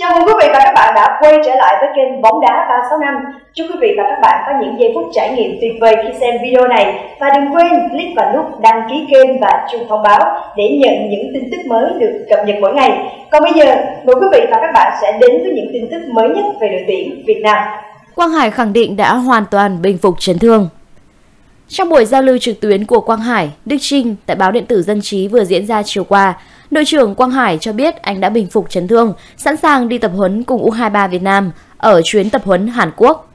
Chào mừng quý vị và các bạn đã quay trở lại với kênh Bóng Đá 365 Chúc quý vị và các bạn có những giây phút trải nghiệm tuyệt vời khi xem video này Và đừng quên click vào nút đăng ký kênh và chuông thông báo để nhận những tin tức mới được cập nhật mỗi ngày Còn bây giờ, mời quý vị và các bạn sẽ đến với những tin tức mới nhất về đội tuyển Việt Nam Quang Hải khẳng định đã hoàn toàn bình phục chấn thương trong buổi giao lưu trực tuyến của Quang Hải, Đức Trinh tại báo điện tử Dân trí vừa diễn ra chiều qua, Đội trưởng Quang Hải cho biết anh đã bình phục chấn thương, sẵn sàng đi tập huấn cùng U23 Việt Nam ở chuyến tập huấn Hàn Quốc.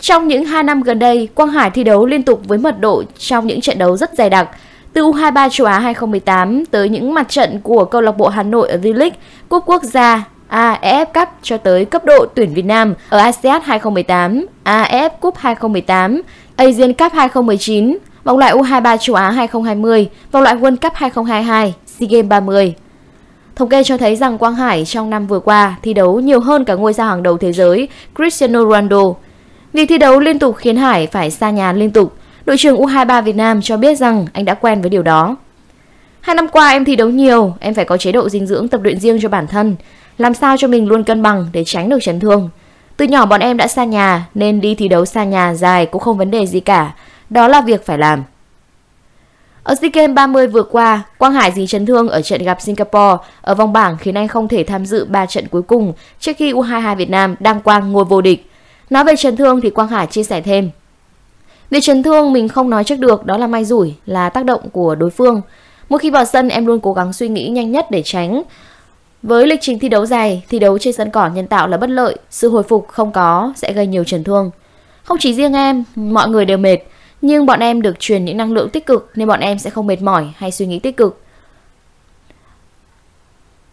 Trong những 2 năm gần đây, Quang Hải thi đấu liên tục với mật độ trong những trận đấu rất dày đặc. Từ U23 châu Á 2018 tới những mặt trận của câu lạc bộ Hà Nội ở V-League, Cúp Quốc gia, AF Cup cho tới cấp độ tuyển Việt Nam ở ASEAN 2018, AF Cup 2018, Asian Cup 2019, vòng loại U23 châu Á 2020, vòng loại World Cup 2022. SEA Games 30. Thống kê cho thấy rằng Quang Hải trong năm vừa qua thi đấu nhiều hơn cả ngôi sao hàng đầu thế giới Cristiano Ronaldo. Việc thi đấu liên tục khiến Hải phải xa nhà liên tục. Đội trưởng U23 Việt Nam cho biết rằng anh đã quen với điều đó. Hai năm qua em thi đấu nhiều, em phải có chế độ dinh dưỡng tập luyện riêng cho bản thân, làm sao cho mình luôn cân bằng để tránh được chấn thương. Từ nhỏ bọn em đã xa nhà nên đi thi đấu xa nhà dài cũng không vấn đề gì cả, đó là việc phải làm. Ở SEA Games 30 vừa qua, Quang Hải dính chấn thương ở trận gặp Singapore ở vòng bảng khiến anh không thể tham dự 3 trận cuối cùng trước khi U22 Việt Nam đăng quang ngôi vô địch. Nói về chấn thương thì Quang Hải chia sẻ thêm. Về chấn thương mình không nói trước được đó là may rủi, là tác động của đối phương. Mỗi khi vào sân em luôn cố gắng suy nghĩ nhanh nhất để tránh. Với lịch trình thi đấu dài, thi đấu trên sân cỏ nhân tạo là bất lợi, sự hồi phục không có sẽ gây nhiều chấn thương. Không chỉ riêng em, mọi người đều mệt, nhưng bọn em được truyền những năng lượng tích cực nên bọn em sẽ không mệt mỏi hay suy nghĩ tích cực.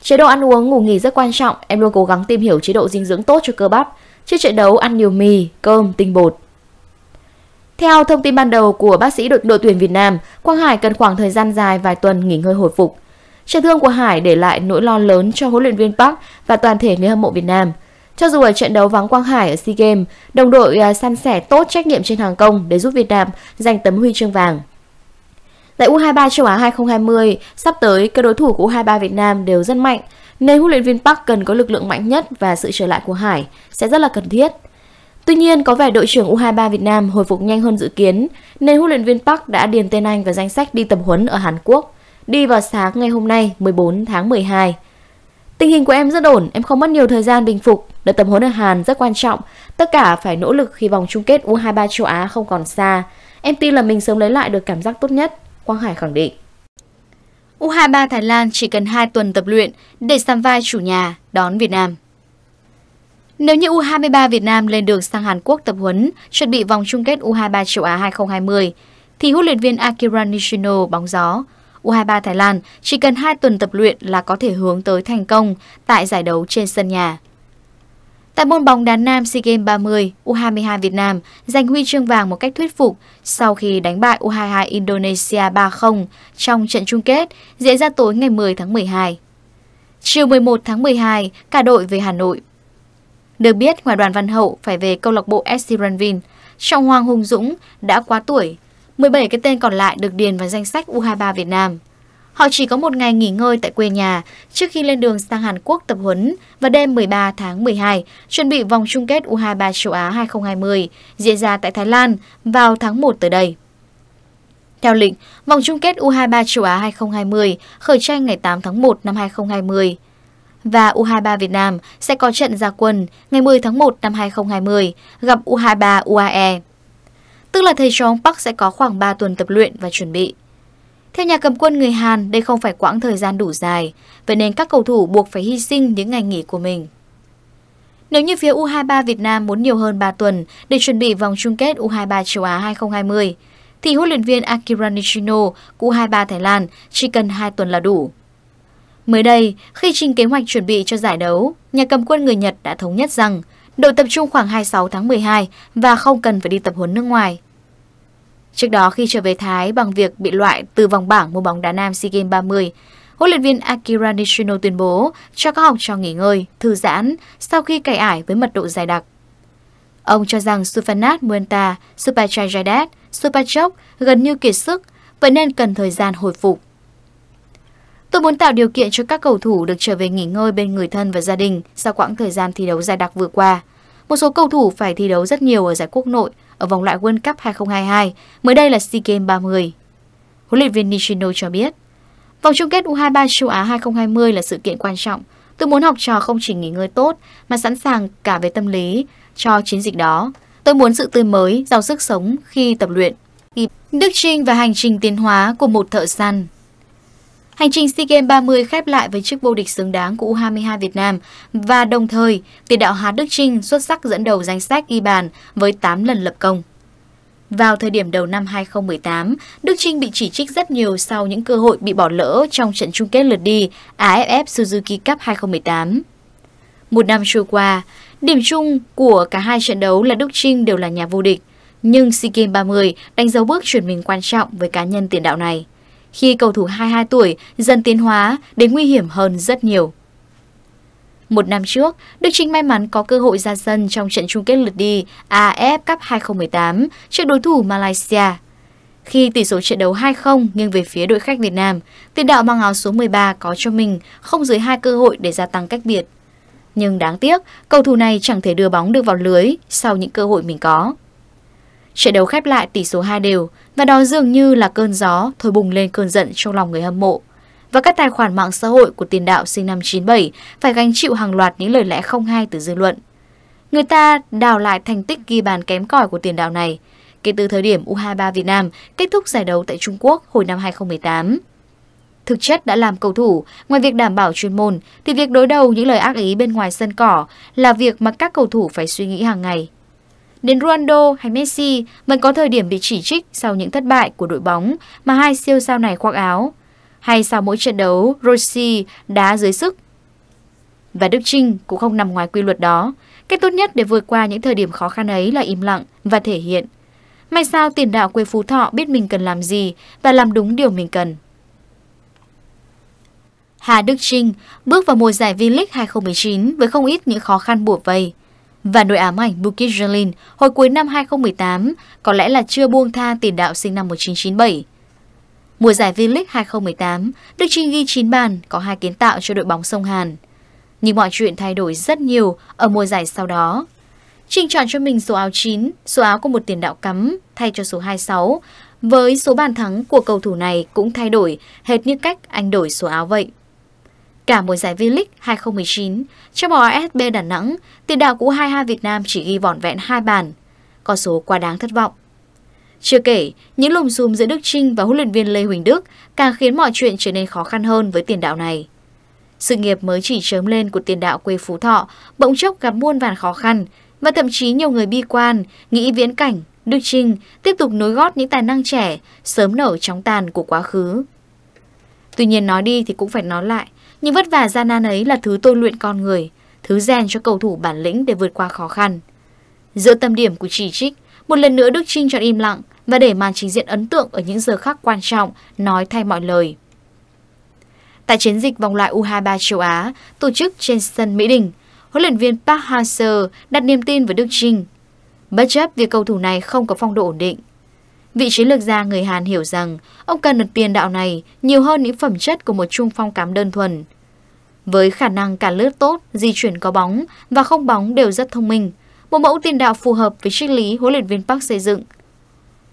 Chế độ ăn uống ngủ nghỉ rất quan trọng, em luôn cố gắng tìm hiểu chế độ dinh dưỡng tốt cho cơ bắp. Trước trận đấu ăn nhiều mì, cơm, tinh bột. Theo thông tin ban đầu của bác sĩ đội, đội tuyển Việt Nam, Quang Hải cần khoảng thời gian dài vài tuần nghỉ ngơi hồi phục. Chấn thương của Hải để lại nỗi lo lớn cho huấn luyện viên Park và toàn thể người hâm mộ Việt Nam. Cho dù ở trận đấu vắng Quang Hải ở SEA Games, đồng đội à, săn sẻ tốt trách nhiệm trên hàng công để giúp Việt Nam giành tấm huy chương vàng. Tại U23 châu Á 2020, sắp tới các đối thủ của U23 Việt Nam đều rất mạnh, nên huấn luyện viên Park cần có lực lượng mạnh nhất và sự trở lại của Hải sẽ rất là cần thiết. Tuy nhiên, có vẻ đội trưởng U23 Việt Nam hồi phục nhanh hơn dự kiến, nên huấn luyện viên Park đã điền tên anh vào danh sách đi tập huấn ở Hàn Quốc, đi vào sáng ngày hôm nay 14 tháng 12. Tình hình của em rất ổn, em không mất nhiều thời gian bình phục. Đợt tập huấn ở Hàn rất quan trọng, tất cả phải nỗ lực khi vòng chung kết U23 châu Á không còn xa. Em tin là mình sớm lấy lại được cảm giác tốt nhất, Quang Hải khẳng định. U23 Thái Lan chỉ cần 2 tuần tập luyện để sắm vai chủ nhà đón Việt Nam. Nếu như U23 Việt Nam lên đường sang Hàn Quốc tập huấn, chuẩn bị vòng chung kết U23 châu Á 2020, thì huấn luyện viên Akira Nishino bóng gió U23 Thái Lan chỉ cần 2 tuần tập luyện là có thể hướng tới thành công tại giải đấu trên sân nhà. Tại môn bóng đá nam SEA Games 30, U22 Việt Nam giành huy chương vàng một cách thuyết phục sau khi đánh bại U22 Indonesia 3-0 trong trận chung kết diễn ra tối ngày 10 tháng 12. Chiều 11 tháng 12, cả đội về Hà Nội. Được biết, ngoài đoàn Văn Hậu phải về câu lạc bộ SC Ranvin, Trong Hoàng Hùng Dũng đã quá tuổi 17 cái tên còn lại được điền vào danh sách U23 Việt Nam. Họ chỉ có một ngày nghỉ ngơi tại quê nhà trước khi lên đường sang Hàn Quốc tập huấn và đêm 13 tháng 12, chuẩn bị vòng chung kết U23 châu Á 2020 diễn ra tại Thái Lan vào tháng 1 tới đây. Theo lịch, vòng chung kết U23 châu Á 2020 khởi tranh ngày 8 tháng 1 năm 2020 và U23 Việt Nam sẽ có trận ra quân ngày 10 tháng 1 năm 2020 gặp U23 UAE tức là thầy trò ông Park sẽ có khoảng 3 tuần tập luyện và chuẩn bị. Theo nhà cầm quân người Hàn, đây không phải quãng thời gian đủ dài, vậy nên các cầu thủ buộc phải hy sinh những ngày nghỉ của mình. Nếu như phía U23 Việt Nam muốn nhiều hơn 3 tuần để chuẩn bị vòng chung kết U23 châu Á 2020, thì huấn luyện viên Akira Nishino của U23 Thái Lan chỉ cần 2 tuần là đủ. Mới đây, khi trình kế hoạch chuẩn bị cho giải đấu, nhà cầm quân người Nhật đã thống nhất rằng đội tập trung khoảng 26 tháng 12 và không cần phải đi tập huấn nước ngoài. Trước đó khi trở về Thái bằng việc bị loại từ vòng bảng môn bóng đá nam SEA Games 30, huấn luyện viên Akira Nishino tuyên bố cho các học trò nghỉ ngơi, thư giãn sau khi cày ải với mật độ dài đặc. Ông cho rằng Sufanat Muenta, Supachai Jaidat, Supachok gần như kiệt sức, vậy nên cần thời gian hồi phục. Tôi muốn tạo điều kiện cho các cầu thủ được trở về nghỉ ngơi bên người thân và gia đình sau quãng thời gian thi đấu dài đặc vừa qua. Một số cầu thủ phải thi đấu rất nhiều ở giải quốc nội, ở vòng loại World Cup 2022, mới đây là SEA Games 30. Huấn luyện viên Nishino cho biết, vòng chung kết U23 châu Á 2020 là sự kiện quan trọng. Tôi muốn học trò không chỉ nghỉ ngơi tốt mà sẵn sàng cả về tâm lý cho chiến dịch đó. Tôi muốn sự tươi mới, giàu sức sống khi tập luyện. Đức Trinh và hành trình tiến hóa của một thợ săn Hành trình SEA Games 30 khép lại với chức vô địch xứng đáng của U22 Việt Nam và đồng thời tiền đạo Hà Đức Trinh xuất sắc dẫn đầu danh sách ghi bàn với 8 lần lập công. Vào thời điểm đầu năm 2018, Đức Trinh bị chỉ trích rất nhiều sau những cơ hội bị bỏ lỡ trong trận chung kết lượt đi AFF Suzuki Cup 2018. Một năm trôi qua, điểm chung của cả hai trận đấu là Đức Trinh đều là nhà vô địch, nhưng SEA Games 30 đánh dấu bước chuyển mình quan trọng với cá nhân tiền đạo này khi cầu thủ 22 tuổi dần tiến hóa đến nguy hiểm hơn rất nhiều. Một năm trước, Đức Trinh may mắn có cơ hội ra sân trong trận chung kết lượt đi AF Cup 2018 trước đối thủ Malaysia. Khi tỷ số trận đấu 2-0 nghiêng về phía đội khách Việt Nam, tiền đạo mang áo số 13 có cho mình không dưới hai cơ hội để gia tăng cách biệt. Nhưng đáng tiếc, cầu thủ này chẳng thể đưa bóng được vào lưới sau những cơ hội mình có. Trận đấu khép lại tỷ số 2 đều và đó dường như là cơn gió thổi bùng lên cơn giận trong lòng người hâm mộ. Và các tài khoản mạng xã hội của tiền đạo sinh năm 97 phải gánh chịu hàng loạt những lời lẽ không hay từ dư luận. Người ta đào lại thành tích ghi bàn kém cỏi của tiền đạo này kể từ thời điểm U23 Việt Nam kết thúc giải đấu tại Trung Quốc hồi năm 2018. Thực chất đã làm cầu thủ, ngoài việc đảm bảo chuyên môn, thì việc đối đầu những lời ác ý bên ngoài sân cỏ là việc mà các cầu thủ phải suy nghĩ hàng ngày. Đến Ronaldo hay Messi vẫn có thời điểm bị chỉ trích sau những thất bại của đội bóng mà hai siêu sao này khoác áo. Hay sau mỗi trận đấu, Rossi đá dưới sức. Và Đức Trinh cũng không nằm ngoài quy luật đó. Cách tốt nhất để vượt qua những thời điểm khó khăn ấy là im lặng và thể hiện. May sao tiền đạo quê Phú Thọ biết mình cần làm gì và làm đúng điều mình cần. Hà Đức Trinh bước vào mùa giải V-League 2019 với không ít những khó khăn bủa vây. Và nỗi ám ảnh Bukit Jalil hồi cuối năm 2018 có lẽ là chưa buông tha tiền đạo sinh năm 1997. Mùa giải V-League 2018, Đức Trinh ghi 9 bàn, có hai kiến tạo cho đội bóng sông Hàn. Nhưng mọi chuyện thay đổi rất nhiều ở mùa giải sau đó. Trinh chọn cho mình số áo 9, số áo của một tiền đạo cắm thay cho số 26. Với số bàn thắng của cầu thủ này cũng thay đổi, hệt như cách anh đổi số áo vậy. Cả mùa giải V-League 2019, trong màu sb Đà Nẵng, tiền đạo của 22 Việt Nam chỉ ghi vỏn vẹn hai bàn, con số quá đáng thất vọng. Chưa kể, những lùm xùm giữa Đức Trinh và huấn luyện viên Lê Huỳnh Đức càng khiến mọi chuyện trở nên khó khăn hơn với tiền đạo này. Sự nghiệp mới chỉ chớm lên của tiền đạo quê Phú Thọ bỗng chốc gặp muôn vàn khó khăn và thậm chí nhiều người bi quan, nghĩ viễn cảnh Đức Trinh tiếp tục nối gót những tài năng trẻ sớm nở chóng tàn của quá khứ. Tuy nhiên nói đi thì cũng phải nói lại, những vất vả gian nan ấy là thứ tôi luyện con người, thứ rèn cho cầu thủ bản lĩnh để vượt qua khó khăn. Giữa tâm điểm của chỉ trích, một lần nữa Đức Trinh chọn im lặng và để màn trình diễn ấn tượng ở những giờ khắc quan trọng, nói thay mọi lời. Tại chiến dịch vòng loại U23 châu Á, tổ chức trên sân Mỹ Đình, huấn luyện viên Park Hang-seo đặt niềm tin vào Đức Trinh. Bất chấp việc cầu thủ này không có phong độ ổn định, vị chiến lược gia người Hàn hiểu rằng ông cần được tiền đạo này nhiều hơn những phẩm chất của một trung phong cám đơn thuần – với khả năng cả lướt tốt, di chuyển có bóng và không bóng đều rất thông minh, một mẫu tiền đạo phù hợp với triết lý huấn luyện viên Park xây dựng.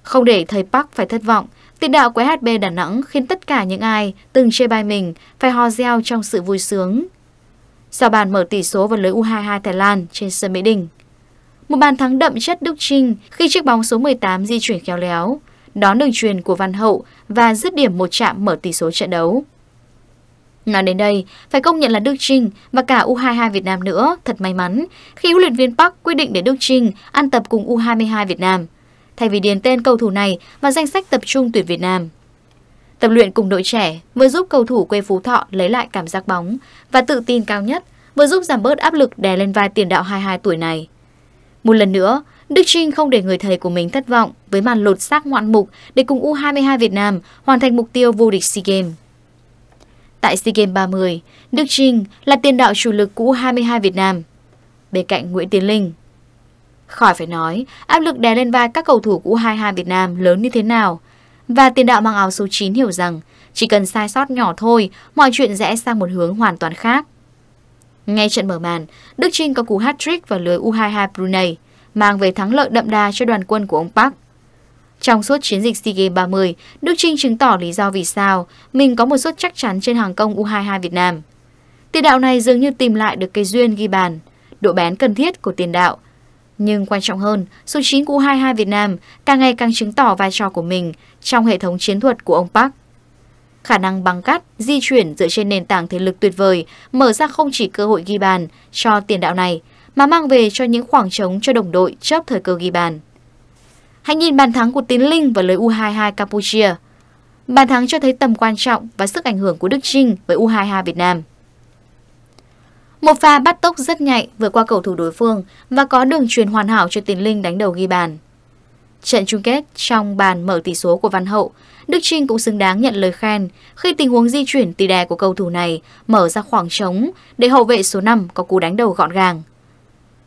Không để thầy Park phải thất vọng, tiền đạo của HB Đà Nẵng khiến tất cả những ai từng chơi bài mình phải hò reo trong sự vui sướng. Sau bàn mở tỷ số vào lưới U22 Thái Lan trên sân Mỹ Đình, một bàn thắng đậm chất Đức Trinh khi chiếc bóng số 18 di chuyển khéo léo, đón đường truyền của Văn Hậu và dứt điểm một chạm mở tỷ số trận đấu. Nói đến đây, phải công nhận là Đức Trinh và cả U22 Việt Nam nữa thật may mắn khi huấn luyện viên Park quyết định để Đức Trinh ăn tập cùng U22 Việt Nam, thay vì điền tên cầu thủ này vào danh sách tập trung tuyển Việt Nam. Tập luyện cùng đội trẻ vừa giúp cầu thủ quê Phú Thọ lấy lại cảm giác bóng và tự tin cao nhất, vừa giúp giảm bớt áp lực đè lên vai tiền đạo 22 tuổi này. Một lần nữa, Đức Trinh không để người thầy của mình thất vọng với màn lột xác ngoạn mục để cùng U22 Việt Nam hoàn thành mục tiêu vô địch SEA Games. Tại SEA Games 30, Đức Trinh là tiền đạo chủ lực cũ 22 Việt Nam, bên cạnh Nguyễn Tiến Linh. Khỏi phải nói, áp lực đè lên vai các cầu thủ cũ 22 Việt Nam lớn như thế nào. Và tiền đạo mang áo số 9 hiểu rằng, chỉ cần sai sót nhỏ thôi, mọi chuyện rẽ sang một hướng hoàn toàn khác. Ngay trận mở màn, Đức Trinh có cú hat-trick vào lưới U22 Brunei, mang về thắng lợi đậm đà cho đoàn quân của ông Park. Trong suốt chiến dịch SEA Games 30, Đức Trinh chứng tỏ lý do vì sao mình có một suất chắc chắn trên hàng công U22 Việt Nam. Tiền đạo này dường như tìm lại được cái duyên ghi bàn, độ bén cần thiết của tiền đạo. Nhưng quan trọng hơn, số 9 của U22 Việt Nam càng ngày càng chứng tỏ vai trò của mình trong hệ thống chiến thuật của ông Park. Khả năng băng cắt, di chuyển dựa trên nền tảng thể lực tuyệt vời mở ra không chỉ cơ hội ghi bàn cho tiền đạo này, mà mang về cho những khoảng trống cho đồng đội chớp thời cơ ghi bàn. Hãy nhìn bàn thắng của Tiến Linh và lưới U22 Campuchia. Bàn thắng cho thấy tầm quan trọng và sức ảnh hưởng của Đức Trinh với U22 Việt Nam. Một pha bắt tốc rất nhạy vượt qua cầu thủ đối phương và có đường truyền hoàn hảo cho Tiến Linh đánh đầu ghi bàn. Trận chung kết trong bàn mở tỷ số của Văn Hậu, Đức Trinh cũng xứng đáng nhận lời khen khi tình huống di chuyển tỷ đè của cầu thủ này mở ra khoảng trống để hậu vệ số 5 có cú đánh đầu gọn gàng.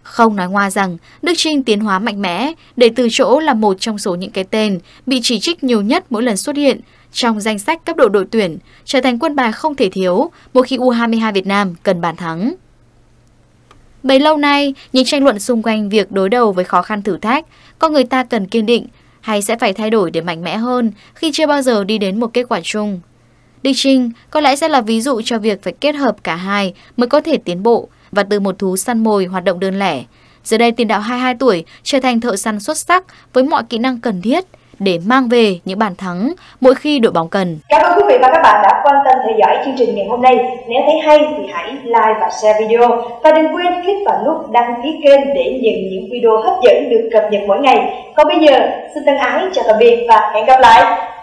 Không nói ngoa rằng, Đức Trinh tiến hóa mạnh mẽ để từ chỗ là một trong số những cái tên bị chỉ trích nhiều nhất mỗi lần xuất hiện trong danh sách cấp độ đội tuyển, trở thành quân bài không thể thiếu mỗi khi U22 Việt Nam cần bàn thắng. Bấy lâu nay, những tranh luận xung quanh việc đối đầu với khó khăn thử thách, có người ta cần kiên định hay sẽ phải thay đổi để mạnh mẽ hơn khi chưa bao giờ đi đến một kết quả chung. Đức Trinh có lẽ sẽ là ví dụ cho việc phải kết hợp cả hai mới có thể tiến bộ, và từ một thú săn mồi hoạt động đơn lẻ. Giờ đây tiền đạo 22 tuổi trở thành thợ săn xuất sắc với mọi kỹ năng cần thiết để mang về những bàn thắng mỗi khi đội bóng cần. Cảm ơn quý vị và các bạn đã quan tâm theo dõi chương trình ngày hôm nay. Nếu thấy hay thì hãy like và share video và đừng quên click vào nút đăng ký kênh để nhận những video hấp dẫn được cập nhật mỗi ngày. Còn bây giờ, xin thân ái chào tạm biệt và hẹn gặp lại.